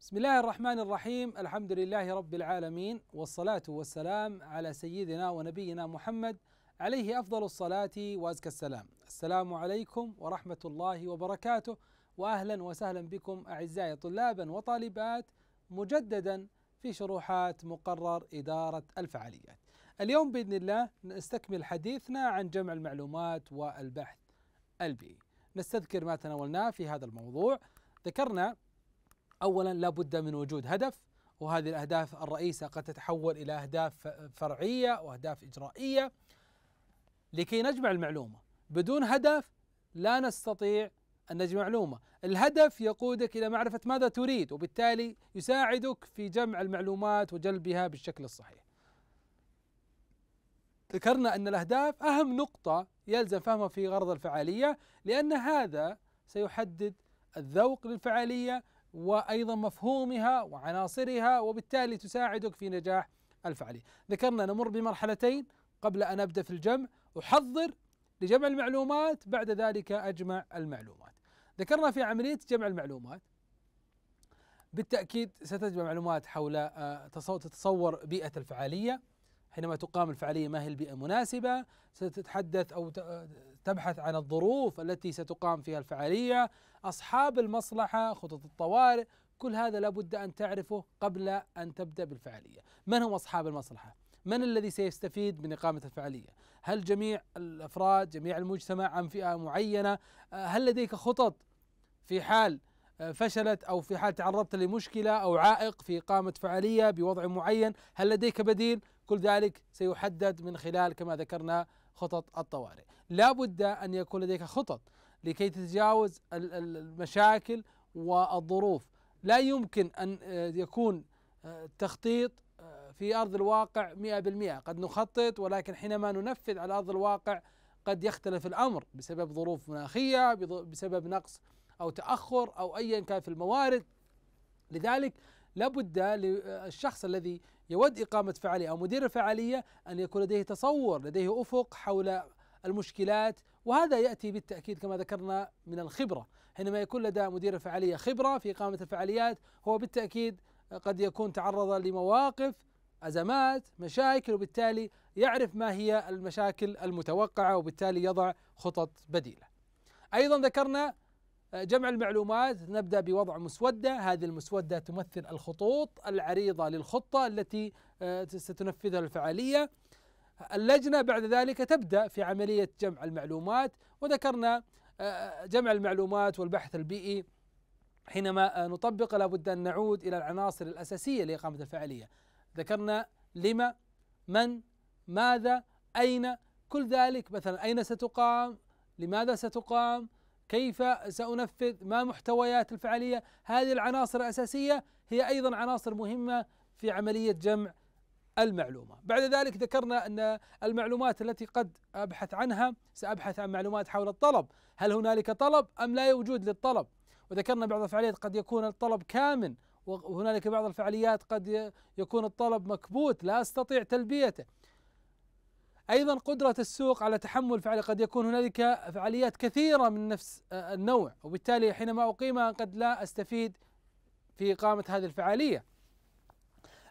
بسم الله الرحمن الرحيم الحمد لله رب العالمين والصلاة والسلام على سيدنا ونبينا محمد عليه أفضل الصلاة وأزكى السلام السلام عليكم ورحمة الله وبركاته وأهلا وسهلا بكم أعزائي طلابا وطالبات مجددا في شروحات مقرر إدارة الفعاليات اليوم بإذن الله نستكمل حديثنا عن جمع المعلومات والبحث البيئي نستذكر ما تناولناه في هذا الموضوع ذكرنا اولا لا بد من وجود هدف وهذه الاهداف الرئيسه قد تتحول الى اهداف فرعيه واهداف اجرائيه لكي نجمع المعلومه بدون هدف لا نستطيع ان نجمع معلومه الهدف يقودك الى معرفه ماذا تريد وبالتالي يساعدك في جمع المعلومات وجلبها بالشكل الصحيح ذكرنا ان الاهداف اهم نقطه يلزم فهمها في غرض الفعاليه لان هذا سيحدد الذوق للفعاليه وايضا مفهومها وعناصرها وبالتالي تساعدك في نجاح الفعاليه. ذكرنا نمر بمرحلتين قبل ان ابدا في الجمع احضر لجمع المعلومات بعد ذلك اجمع المعلومات. ذكرنا في عمليه جمع المعلومات بالتاكيد ستجمع معلومات حول آه، تتصور بيئه الفعاليه حينما تقام الفعاليه ما هي البيئه المناسبه ستتحدث او تبحث عن الظروف التي ستقام فيها الفعالية أصحاب المصلحة خطط الطوارئ كل هذا لابد أن تعرفه قبل أن تبدأ بالفعالية من هم أصحاب المصلحة؟ من الذي سيستفيد من إقامة الفعالية؟ هل جميع الأفراد جميع المجتمع أم فئة معينة؟ آه، هل لديك خطط في حال آه، فشلت او في حال تعرضت لمشكله او عائق في اقامه فعاليه بوضع معين، هل لديك بديل؟ كل ذلك سيحدد من خلال كما ذكرنا خطط الطوارئ لا بد أن يكون لديك خطط لكي تتجاوز المشاكل والظروف لا يمكن أن آه، يكون آه، تخطيط آه، في أرض الواقع 100% قد نخطط ولكن حينما ننفذ على أرض الواقع قد يختلف الأمر بسبب ظروف مناخية بسبب نقص أو تأخر أو أيا كان في الموارد لذلك لابد للشخص الذي يود إقامة فعالية أو مدير الفعالية أن يكون لديه تصور لديه أفق حول المشكلات وهذا يأتي بالتأكيد كما ذكرنا من الخبرة حينما يكون لدى مدير الفعالية خبرة في إقامة الفعاليات هو بالتأكيد قد يكون تعرض لمواقف أزمات مشاكل وبالتالي يعرف ما هي المشاكل المتوقعة وبالتالي يضع خطط بديلة أيضا ذكرنا جمع المعلومات نبدا بوضع مسوده، هذه المسوده تمثل الخطوط العريضه للخطه التي آه، ستنفذها الفعاليه. اللجنه بعد ذلك تبدا في عمليه جمع المعلومات وذكرنا آه، جمع المعلومات والبحث البيئي حينما آه، نطبق لابد ان نعود الى العناصر الاساسيه لاقامه الفعاليه. ذكرنا لما، من، ماذا، اين، كل ذلك مثلا اين ستقام؟ لماذا ستقام؟ كيف سأنفذ ما محتويات الفعالية هذه العناصر الأساسية هي أيضا عناصر مهمة في عملية جمع المعلومة بعد ذلك ذكرنا أن المعلومات التي قد أبحث عنها سأبحث عن معلومات حول الطلب هل هنالك طلب أم لا وجود للطلب وذكرنا بعض الفعاليات قد يكون الطلب كامن وهنالك بعض الفعاليات قد يكون الطلب مكبوت لا أستطيع تلبيته أيضا قدرة السوق على تحمل فعل قد يكون هنالك فعاليات كثيرة من نفس آه، النوع وبالتالي حينما أقيمها قد لا أستفيد في إقامة هذه الفعالية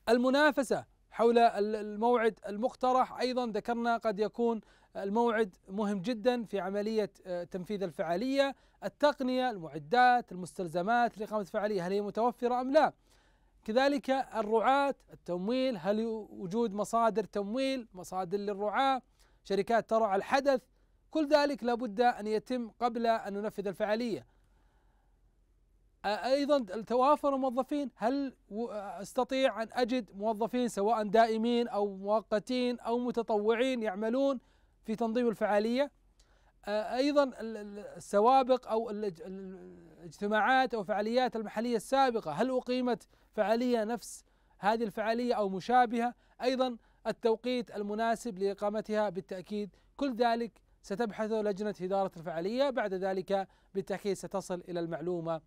المنافسة حول الموعد المقترح أيضا ذكرنا قد يكون الموعد مهم جدا في عملية آه، تنفيذ الفعالية التقنية المعدات المستلزمات لإقامة الفعالية هل هي متوفرة أم لا كذلك الرعاة التمويل هل وجود مصادر تمويل مصادر للرعاة شركات ترعى الحدث كل ذلك لابد أن يتم قبل أن ننفذ الفعالية أيضا توافر الموظفين هل أستطيع أن أجد موظفين سواء دائمين أو مؤقتين أو متطوعين يعملون في تنظيم الفعالية آه، ايضا السوابق او الاجتماعات او فعاليات المحليه السابقه هل اقيمت فعاليه نفس هذه الفعاليه او مشابهه ايضا التوقيت المناسب لاقامتها بالتاكيد كل ذلك ستبحثه لجنه اداره الفعاليه بعد ذلك بالتاكيد ستصل الى المعلومه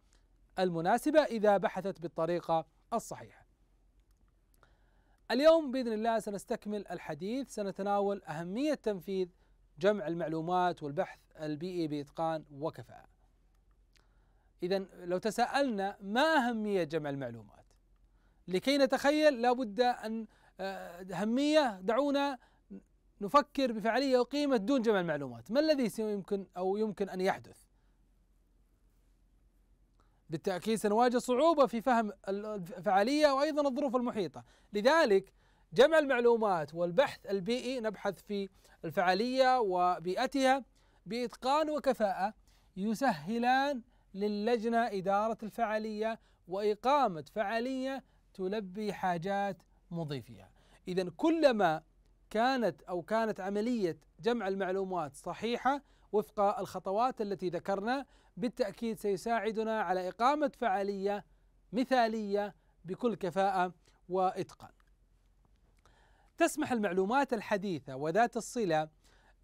المناسبه اذا بحثت بالطريقه الصحيحه. اليوم باذن الله سنستكمل الحديث سنتناول اهميه تنفيذ جمع المعلومات والبحث البيئي بإتقان وكفاءة إذا لو تساءلنا ما أهمية جمع المعلومات لكي نتخيل لابد أن آه، أهمية دعونا نفكر بفعالية وقيمة دون جمع المعلومات ما الذي يمكن أو يمكن أن يحدث بالتأكيد سنواجه صعوبة في فهم الفعالية وأيضا الظروف المحيطة لذلك جمع المعلومات والبحث البيئي نبحث في الفعالية وبيئتها بإتقان وكفاءة يسهلان للجنة إدارة الفعالية وإقامة فعالية تلبي حاجات مضيفها إذا كلما كانت أو كانت عملية جمع المعلومات صحيحة وفق الخطوات التي ذكرنا بالتأكيد سيساعدنا على إقامة فعالية مثالية بكل كفاءة وإتقان تسمح المعلومات الحديثة وذات الصلة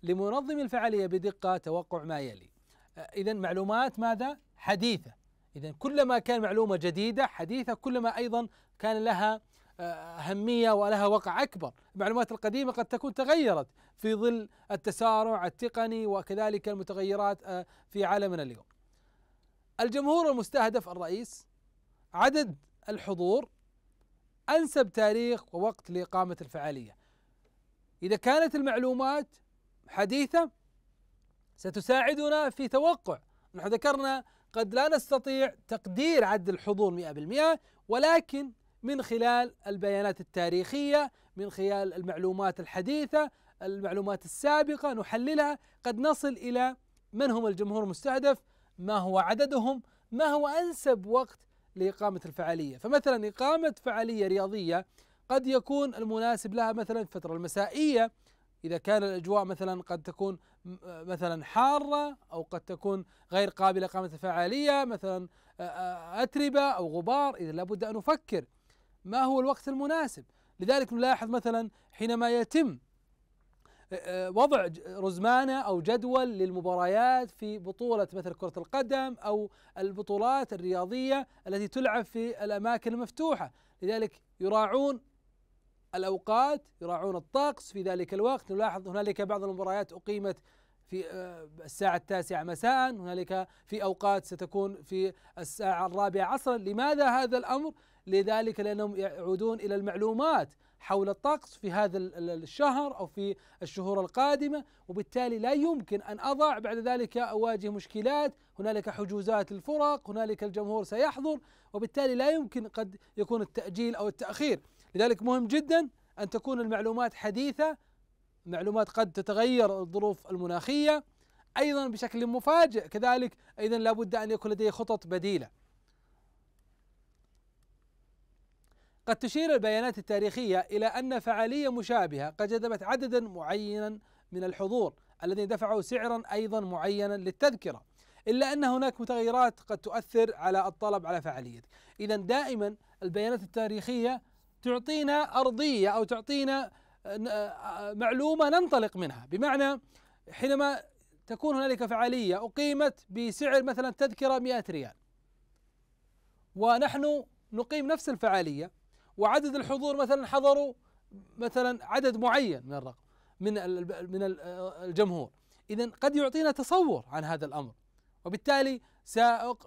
لمنظم الفعالية بدقة توقع ما يلي آه، إذا معلومات ماذا؟ حديثة إذا كلما كان معلومة جديدة حديثة كلما أيضا كان لها آه، أهمية ولها وقع أكبر المعلومات القديمة قد تكون تغيرت في ظل التسارع التقني وكذلك المتغيرات آه، في عالمنا اليوم الجمهور المستهدف الرئيس عدد الحضور أنسب تاريخ ووقت لإقامة الفعالية إذا كانت المعلومات حديثة ستساعدنا في توقع نحن ذكرنا قد لا نستطيع تقدير عد الحضور 100% ولكن من خلال البيانات التاريخية من خلال المعلومات الحديثة المعلومات السابقة نحللها قد نصل إلى من هم الجمهور المستهدف ما هو عددهم ما هو أنسب وقت لإقامة الفعالية فمثلا إقامة فعالية رياضية قد يكون المناسب لها مثلا الفترة المسائية إذا كان الأجواء مثلا قد تكون مثلا حارة أو قد تكون غير قابلة لإقامة الفعالية مثلا أتربة أو غبار إذا لابد أن نفكر ما هو الوقت المناسب لذلك نلاحظ مثلا حينما يتم آه، وضع رزمانه او جدول للمباريات في بطوله مثل كره القدم او البطولات الرياضيه التي تلعب في الاماكن المفتوحه، لذلك يراعون الاوقات، يراعون الطقس في ذلك الوقت، نلاحظ هنالك بعض المباريات اقيمت في آه، الساعة التاسعة مساء هنالك في أوقات ستكون في الساعة الرابعة عصرا لماذا هذا الأمر؟ لذلك لأنهم يعودون إلى المعلومات حول الطقس في هذا الشهر او في الشهور القادمه وبالتالي لا يمكن ان اضع بعد ذلك اواجه مشكلات هنالك حجوزات الفرق هنالك الجمهور سيحضر وبالتالي لا يمكن قد يكون التاجيل او التاخير لذلك مهم جدا ان تكون المعلومات حديثه معلومات قد تتغير الظروف المناخيه ايضا بشكل مفاجئ كذلك ايضا لابد ان يكون لدي خطط بديله قد تشير البيانات التاريخية إلى أن فعالية مشابهة قد جذبت عددا معينا من الحضور الذين دفعوا سعرا أيضا معينا للتذكرة إلا أن هناك متغيرات قد تؤثر على الطلب على فعاليتك إذا دائما البيانات التاريخية تعطينا أرضية أو تعطينا آه، آه، معلومة ننطلق منها بمعنى حينما تكون هنالك فعالية أقيمت بسعر مثلا تذكرة 100 ريال ونحن نقيم نفس الفعالية وعدد الحضور مثلا حضروا مثلا عدد معين من الرقم من من الجمهور اذا قد يعطينا تصور عن هذا الامر وبالتالي آه،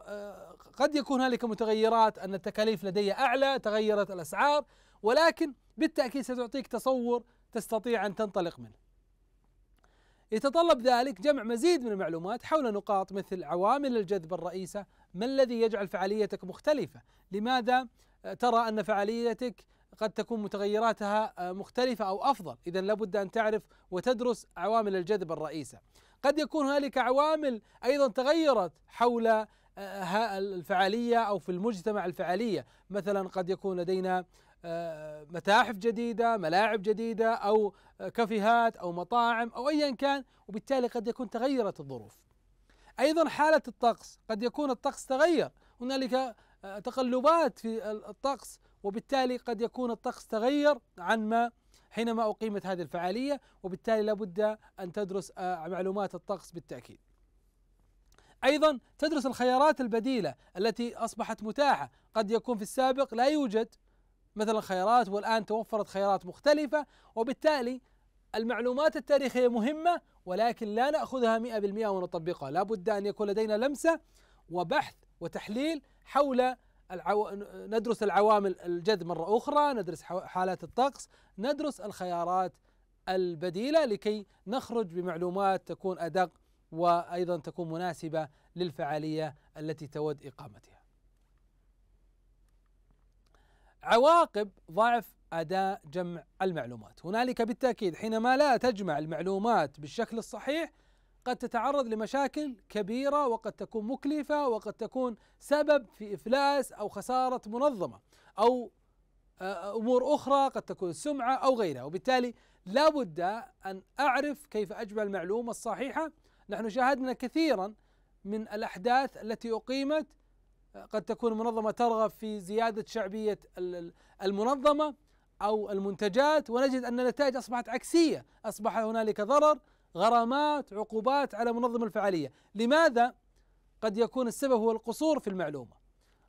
قد يكون هنالك متغيرات ان التكاليف لدي اعلى تغيرت الاسعار ولكن بالتاكيد ستعطيك تصور تستطيع ان تنطلق منه. يتطلب ذلك جمع مزيد من المعلومات حول نقاط مثل عوامل الجذب الرئيسه، ما الذي يجعل فعاليتك مختلفه؟ لماذا ترى أن فعاليتك قد تكون متغيراتها آه، مختلفة أو أفضل إذا لابد أن تعرف وتدرس عوامل الجذب الرئيسة قد يكون هنالك عوامل أيضا تغيرت حول آه، الفعالية أو في المجتمع الفعالية مثلا قد يكون لدينا آه، متاحف جديدة ملاعب جديدة أو كافيهات أو مطاعم أو أيا كان وبالتالي قد يكون تغيرت الظروف أيضا حالة الطقس قد يكون الطقس تغير هنالك تقلبات في الطقس وبالتالي قد يكون الطقس تغير عن ما حينما أقيمت هذه الفعالية وبالتالي لابد أن تدرس آه، معلومات الطقس بالتأكيد أيضا تدرس الخيارات البديلة التي أصبحت متاحة قد يكون في السابق لا يوجد مثلا خيارات والآن توفرت خيارات مختلفة وبالتالي المعلومات التاريخية مهمة ولكن لا نأخذها 100% ونطبقها لابد أن يكون لدينا لمسة وبحث وتحليل حول العو... ندرس العوامل الجذب مرة أخرى ندرس حالات الطقس ندرس الخيارات البديلة لكي نخرج بمعلومات تكون أدق وأيضا تكون مناسبة للفعالية التي تود إقامتها عواقب ضعف أداء جمع المعلومات هنالك بالتأكيد حينما لا تجمع المعلومات بالشكل الصحيح قد تتعرض لمشاكل كبيره وقد تكون مكلفه وقد تكون سبب في افلاس او خساره منظمه او آه، آه، امور اخرى قد تكون سمعه او غيرها وبالتالي لابد ان اعرف كيف اجمع المعلومه الصحيحه نحن شاهدنا كثيرا من الاحداث التي اقيمت آه، قد تكون منظمه ترغب في زياده شعبيه المنظمه او المنتجات ونجد ان النتائج اصبحت عكسيه، اصبح هنالك ضرر غرامات عقوبات على منظم الفعاليه لماذا قد يكون السبب هو القصور في المعلومه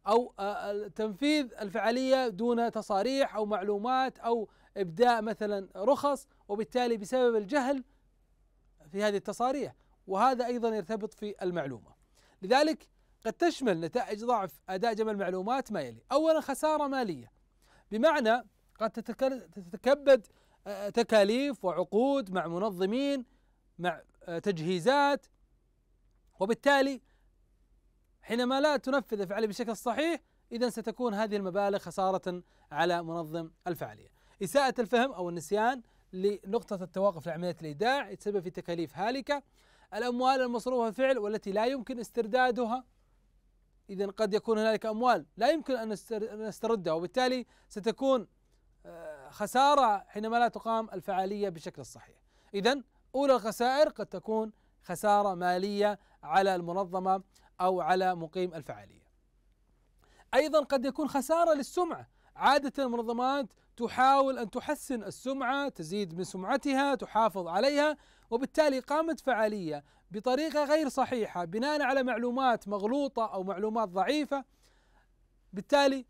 او آه، آه، تنفيذ الفعاليه دون تصاريح او معلومات او ابداء مثلا رخص وبالتالي بسبب الجهل في هذه التصاريح وهذا ايضا يرتبط في المعلومه لذلك قد تشمل نتائج ضعف اداء جمع المعلومات ما يلي اولا خساره ماليه بمعنى قد تتكبد آه، تكاليف وعقود مع منظمين مع آه، تجهيزات وبالتالي حينما لا تنفذ الفعالية بشكل صحيح إذا ستكون هذه المبالغ خسارة على منظم الفعالية إساءة الفهم أو النسيان لنقطة التوقف لعملية الإيداع يتسبب في تكاليف هالكة الأموال المصروفة فعل والتي لا يمكن استردادها إذا قد يكون هنالك أموال لا يمكن أن نستردها وبالتالي ستكون آه، خسارة حينما لا تقام الفعالية بشكل صحيح إذا أولى الخسائر قد تكون خسارة مالية على المنظمة أو على مقيم الفعالية أيضا قد يكون خسارة للسمعة عادة المنظمات تحاول أن تحسن السمعة تزيد من سمعتها تحافظ عليها وبالتالي قامت فعالية بطريقة غير صحيحة بناء على معلومات مغلوطة أو معلومات ضعيفة بالتالي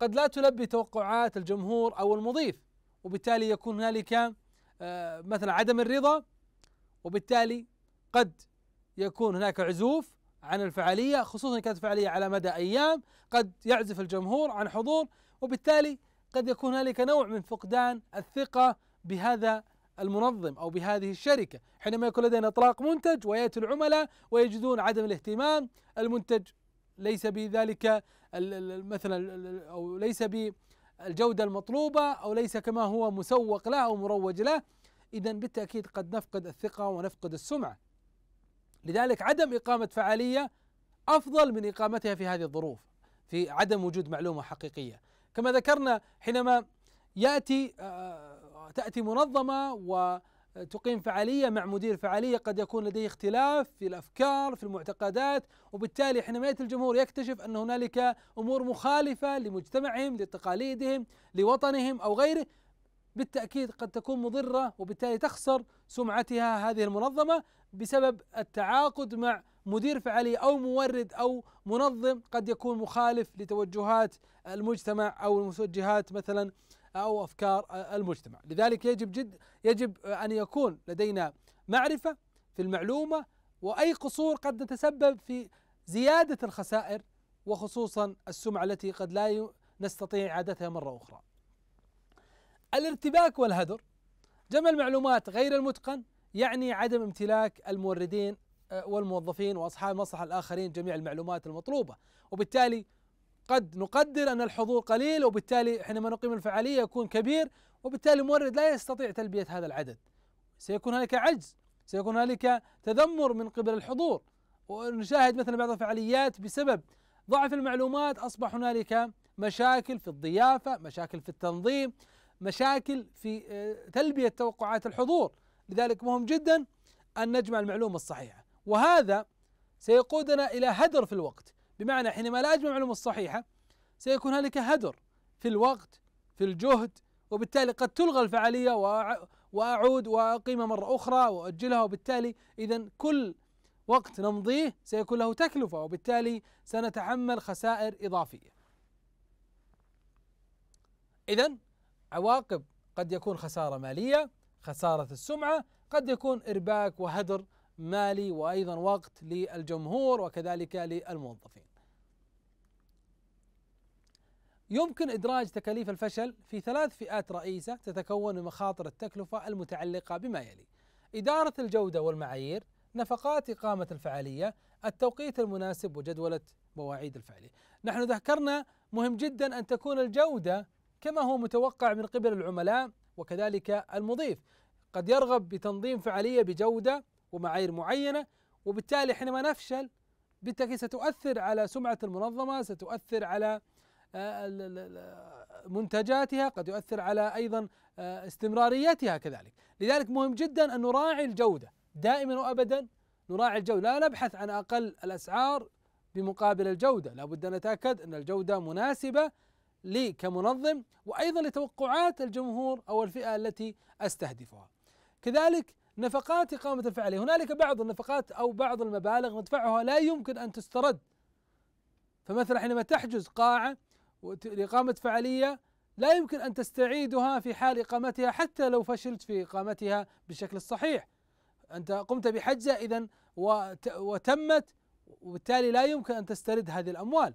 قد لا تلبي توقعات الجمهور أو المضيف وبالتالي يكون هنالك آه، مثلا عدم الرضا وبالتالي قد يكون هناك عزوف عن الفعاليه خصوصا كانت فعالية على مدى ايام قد يعزف الجمهور عن حضور وبالتالي قد يكون هنالك نوع من فقدان الثقه بهذا المنظم او بهذه الشركه حينما يكون لدينا اطلاق منتج وياتي العملاء ويجدون عدم الاهتمام المنتج ليس بذلك مثلا او ليس ب الجودة المطلوبة أو ليس كما هو مسوق له أو مروج له إذا بالتأكيد قد نفقد الثقة ونفقد السمعة لذلك عدم إقامة فعالية أفضل من إقامتها في هذه الظروف في عدم وجود معلومة حقيقية كما ذكرنا حينما يأتي آه، تأتي منظمة و تقيم فعاليه مع مدير فعاليه قد يكون لديه اختلاف في الافكار في المعتقدات وبالتالي حينما ياتي الجمهور يكتشف ان هنالك امور مخالفه لمجتمعهم لتقاليدهم لوطنهم او غيره بالتاكيد قد تكون مضره وبالتالي تخسر سمعتها هذه المنظمه بسبب التعاقد مع مدير فعاليه او مورد او منظم قد يكون مخالف لتوجهات المجتمع او المتوجهات مثلا او افكار المجتمع، لذلك يجب جد يجب ان يكون لدينا معرفه في المعلومه واي قصور قد نتسبب في زياده الخسائر وخصوصا السمعه التي قد لا نستطيع اعادتها مره اخرى. الارتباك والهدر جمع المعلومات غير المتقن يعني عدم امتلاك الموردين والموظفين واصحاب المصلحه الاخرين جميع المعلومات المطلوبه، وبالتالي قد نقدر أن الحضور قليل وبالتالي حينما نقيم الفعالية يكون كبير وبالتالي المورد لا يستطيع تلبية هذا العدد سيكون هناك عجز سيكون هنالك تذمر من قبل الحضور ونشاهد مثلا بعض الفعاليات بسبب ضعف المعلومات أصبح هنالك مشاكل في الضيافة مشاكل في التنظيم مشاكل في آه، تلبية توقعات الحضور لذلك مهم جدا أن نجمع المعلومة الصحيحة وهذا سيقودنا إلى هدر في الوقت بمعنى حينما لا أجمع العلوم الصحيحة سيكون هنالك هدر في الوقت في الجهد وبالتالي قد تلغى الفعالية وأعود وأقيمها مرة أخرى وأجلها وبالتالي إذا كل وقت نمضيه سيكون له تكلفة وبالتالي سنتحمل خسائر إضافية إذا عواقب قد يكون خسارة مالية خسارة السمعة قد يكون إرباك وهدر مالي وأيضا وقت للجمهور وكذلك للموظفين يمكن إدراج تكاليف الفشل في ثلاث فئات رئيسة تتكون من مخاطر التكلفة المتعلقة بما يلي: إدارة الجودة والمعايير، نفقات إقامة الفعالية، التوقيت المناسب وجدولة مواعيد الفعالية. نحن ذكرنا مهم جدا أن تكون الجودة كما هو متوقع من قبل العملاء وكذلك المضيف. قد يرغب بتنظيم فعالية بجودة ومعايير معينة وبالتالي حينما نفشل بالتأكيد ستؤثر على سمعة المنظمة، ستؤثر على آه، منتجاتها قد يؤثر على ايضا آه، استمراريتها كذلك لذلك مهم جدا ان نراعي الجوده دائما وابدا نراعي الجوده لا نبحث عن اقل الاسعار بمقابل الجوده لابد ان نتاكد ان الجوده مناسبه لي كمنظم وايضا لتوقعات الجمهور او الفئه التي استهدفها كذلك نفقات إقامة الفعلية هنالك بعض النفقات أو بعض المبالغ ندفعها لا يمكن أن تسترد فمثلا حينما تحجز قاعة لإقامة فعالية لا يمكن أن تستعيدها في حال إقامتها حتى لو فشلت في إقامتها بالشكل الصحيح أنت قمت بحجة إذا وتمت وبالتالي لا يمكن أن تسترد هذه الأموال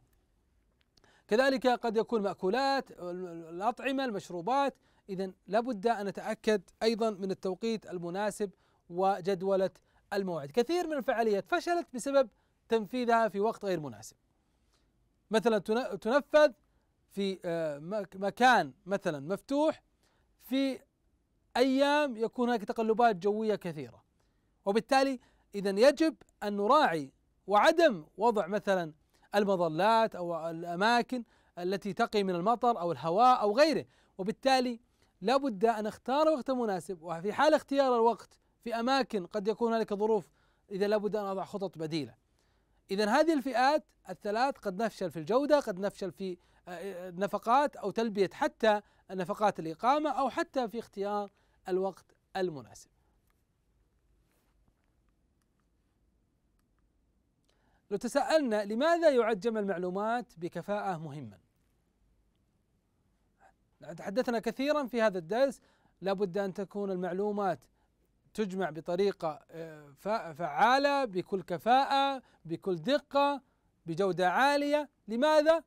كذلك قد يكون مأكولات الأطعمة المشروبات إذا لابد أن نتأكد أيضا من التوقيت المناسب وجدولة الموعد كثير من الفعاليات فشلت بسبب تنفيذها في وقت غير مناسب مثلا تنفذ في آه، مكان مثلا مفتوح في ايام يكون هناك تقلبات جويه كثيره وبالتالي اذا يجب ان نراعي وعدم وضع مثلا المظلات او الاماكن التي تقي من المطر او الهواء او غيره وبالتالي لابد ان اختار وقت مناسب وفي حال اختيار الوقت في اماكن قد يكون هنالك ظروف اذا لابد ان اضع خطط بديله إذا هذه الفئات الثلاث قد نفشل في الجودة قد نفشل في آه، آه، نفقات أو تلبية حتى نفقات الإقامة أو حتى في اختيار الوقت المناسب لو تساءلنا لماذا يعد جمع المعلومات بكفاءة مهما تحدثنا كثيرا في هذا الدرس لابد أن تكون المعلومات تجمع بطريقة آه، فعالة بكل كفاءة بكل دقة بجودة عالية لماذا؟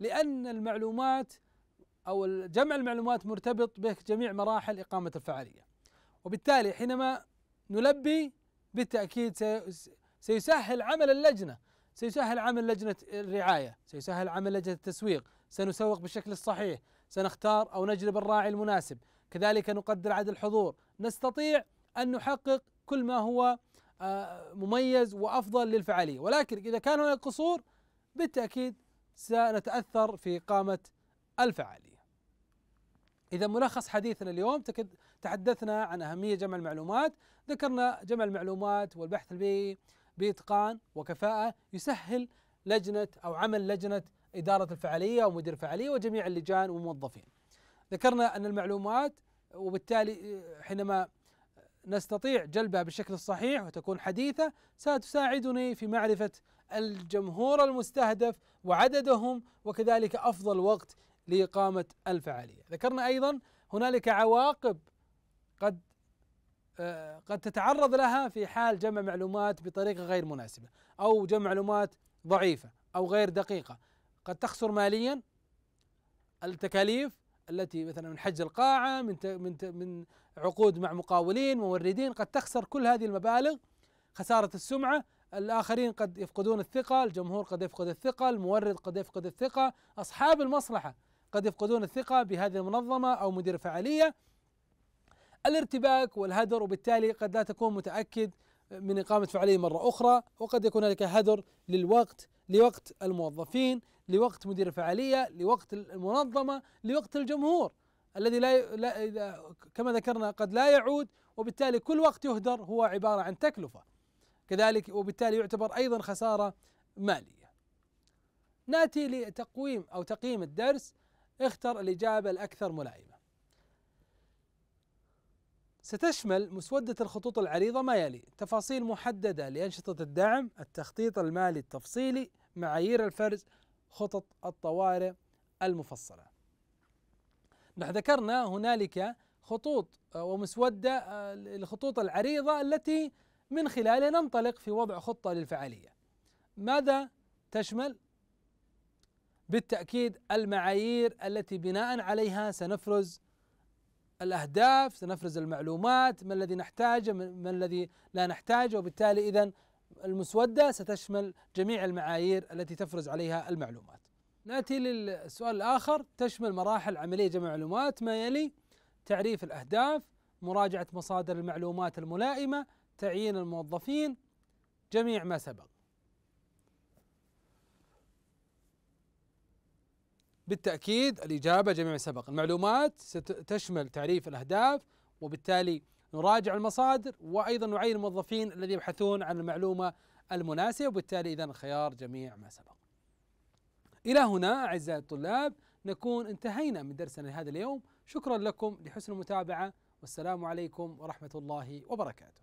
لأن المعلومات أو جمع المعلومات مرتبط به جميع مراحل إقامة الفعالية وبالتالي حينما نلبي بالتأكيد سيسهل عمل اللجنة سيسهل عمل لجنة الرعاية سيسهل عمل لجنة التسويق سنسوق بالشكل الصحيح سنختار أو نجلب الراعي المناسب كذلك نقدر عدد الحضور نستطيع أن نحقق كل ما هو آه، مميز وأفضل للفعالية ولكن إذا كان هناك قصور بالتأكيد سنتأثر في قامة الفعالية إذا ملخص حديثنا اليوم تحدثنا عن أهمية جمع المعلومات ذكرنا جمع المعلومات والبحث البيئي بإتقان وكفاءة يسهل لجنة أو عمل لجنة إدارة الفعالية ومدير الفعالية وجميع اللجان والموظفين ذكرنا أن المعلومات وبالتالي آه، حينما نستطيع جلبها بالشكل الصحيح وتكون حديثة ستساعدني في معرفة الجمهور المستهدف وعددهم وكذلك أفضل وقت لإقامة الفعالية ذكرنا أيضا هنالك عواقب قد آه، قد تتعرض لها في حال جمع معلومات بطريقة غير مناسبة أو جمع معلومات ضعيفة أو غير دقيقة قد تخسر ماليا التكاليف التي مثلا من حجز القاعة من من من عقود مع مقاولين موردين قد تخسر كل هذه المبالغ خسارة السمعة الآخرين قد يفقدون الثقة الجمهور قد يفقد الثقة المورد قد يفقد الثقة أصحاب المصلحة قد يفقدون الثقة بهذه المنظمة أو مدير فعالية الارتباك والهدر وبالتالي قد لا تكون متأكد من إقامة فعالية مرة أخرى وقد يكون هناك هدر للوقت لوقت الموظفين لوقت مدير الفعالية لوقت المنظمة لوقت الجمهور الذي لا, لا كما ذكرنا قد لا يعود وبالتالي كل وقت يهدر هو عبارة عن تكلفة كذلك وبالتالي يعتبر أيضا خسارة مالية ناتي لتقويم أو تقييم الدرس اختر الإجابة الأكثر ملائمة ستشمل مسودة الخطوط العريضة ما يلي تفاصيل محددة لأنشطة الدعم التخطيط المالي التفصيلي معايير الفرز خطط الطوارئ المفصلة نحن ذكرنا هنالك خطوط آه، ومسودة الخطوط آه، العريضة التي من خلالها ننطلق في وضع خطة للفعالية ماذا تشمل؟ بالتأكيد المعايير التي بناء عليها سنفرز الأهداف سنفرز المعلومات ما الذي نحتاجه ما الذي لا نحتاجه وبالتالي إذا المسودة ستشمل جميع المعايير التي تفرز عليها المعلومات ناتي للسؤال الاخر تشمل مراحل عمليه جمع المعلومات ما يلي تعريف الاهداف مراجعه مصادر المعلومات الملائمه تعيين الموظفين جميع ما سبق بالتأكيد الإجابة جميع ما سبق المعلومات ستشمل تعريف الأهداف وبالتالي نراجع المصادر وأيضا نعين الموظفين الذين يبحثون عن المعلومة المناسبة وبالتالي إذا خيار جميع ما سبق إلى هنا أعزائي الطلاب نكون انتهينا من درسنا لهذا اليوم شكرا لكم لحسن المتابعة والسلام عليكم ورحمة الله وبركاته